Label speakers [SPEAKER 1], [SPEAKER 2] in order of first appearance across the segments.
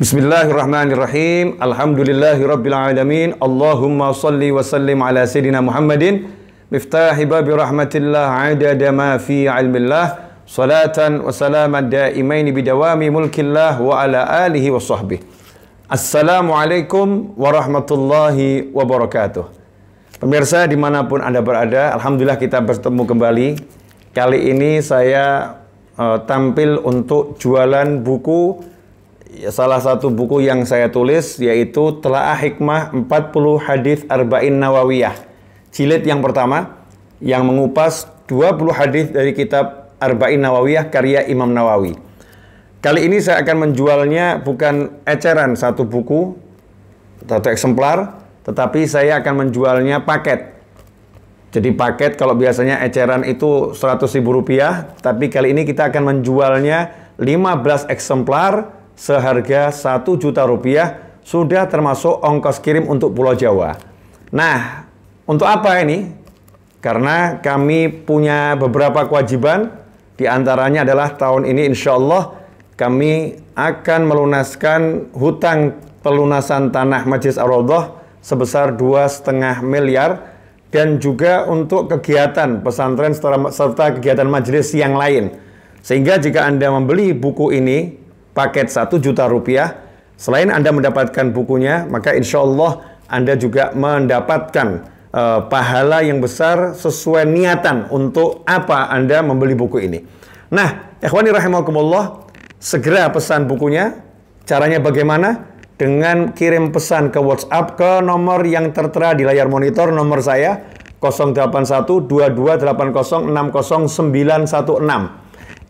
[SPEAKER 1] Bismillahirrahmanirrahim. Alhamdulillahirabbil alamin. Allahumma salli wa sallim ala Sayyidina Muhammadin miftahi babi rahmatillah adada ma fi ilmillah salatan wa salaman da'imaini bidawami mulkillah wa ala alihi wa sahbihi. Assalamualaikum warahmatullahi wabarakatuh. Pemirsa dimanapun Anda berada, Alhamdulillah kita bertemu kembali. Kali ini saya uh, tampil untuk jualan buku salah satu buku yang saya tulis yaitu Telaah Hikmah 40 Hadis Arba'in Nawawiyah. Jilid yang pertama yang mengupas 20 hadis dari kitab Arba'in Nawawiyah karya Imam Nawawi. Kali ini saya akan menjualnya bukan eceran satu buku, satu eksemplar, tetapi saya akan menjualnya paket. Jadi paket kalau biasanya eceran itu Rp100.000, tapi kali ini kita akan menjualnya 15 eksemplar seharga satu juta rupiah sudah termasuk ongkos kirim untuk Pulau Jawa. Nah, untuk apa ini? Karena kami punya beberapa kewajiban, di antaranya adalah tahun ini insya Allah kami akan melunaskan hutang pelunasan tanah Majlis ar sebesar sebesar setengah miliar dan juga untuk kegiatan pesantren serta kegiatan majelis yang lain. Sehingga jika Anda membeli buku ini paket 1 juta rupiah. Selain Anda mendapatkan bukunya, maka insya Allah Anda juga mendapatkan uh, pahala yang besar sesuai niatan untuk apa Anda membeli buku ini. Nah, ikhwani rahimahumullah, segera pesan bukunya. Caranya bagaimana? Dengan kirim pesan ke WhatsApp ke nomor yang tertera di layar monitor nomor saya 081228060916.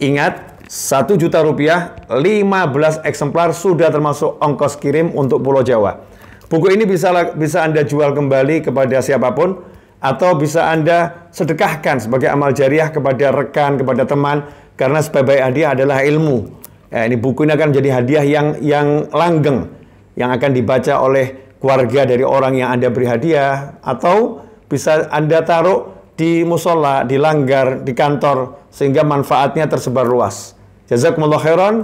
[SPEAKER 1] Ingat, 1 juta rupiah, 15 eksemplar sudah termasuk ongkos kirim untuk Pulau Jawa. Buku ini bisa bisa Anda jual kembali kepada siapapun atau bisa Anda sedekahkan sebagai amal jariah kepada rekan, kepada teman karena sebaik-baik hadiah adalah ilmu. Eh, ini buku ini akan menjadi hadiah yang yang langgeng yang akan dibaca oleh keluarga dari orang yang Anda beri hadiah atau bisa Anda taruh di musola, di langgar, di kantor sehingga manfaatnya tersebar luas. Jazakumullah khairan.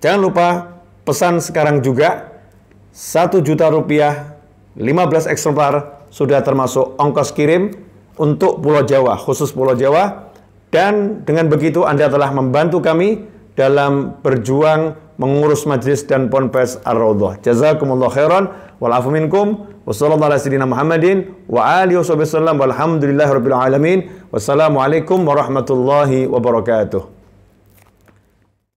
[SPEAKER 1] Jangan lupa pesan sekarang juga 1 juta rupiah 15 eksemplar sudah termasuk ongkos kirim untuk Pulau Jawa, khusus Pulau Jawa. Dan dengan begitu Anda telah membantu kami dalam berjuang mengurus majlis dan ponpes Ar-Raudhah. Jazakumullah khairan wal minkum Wassalamualaikum warahmatullahi wabarakatuh.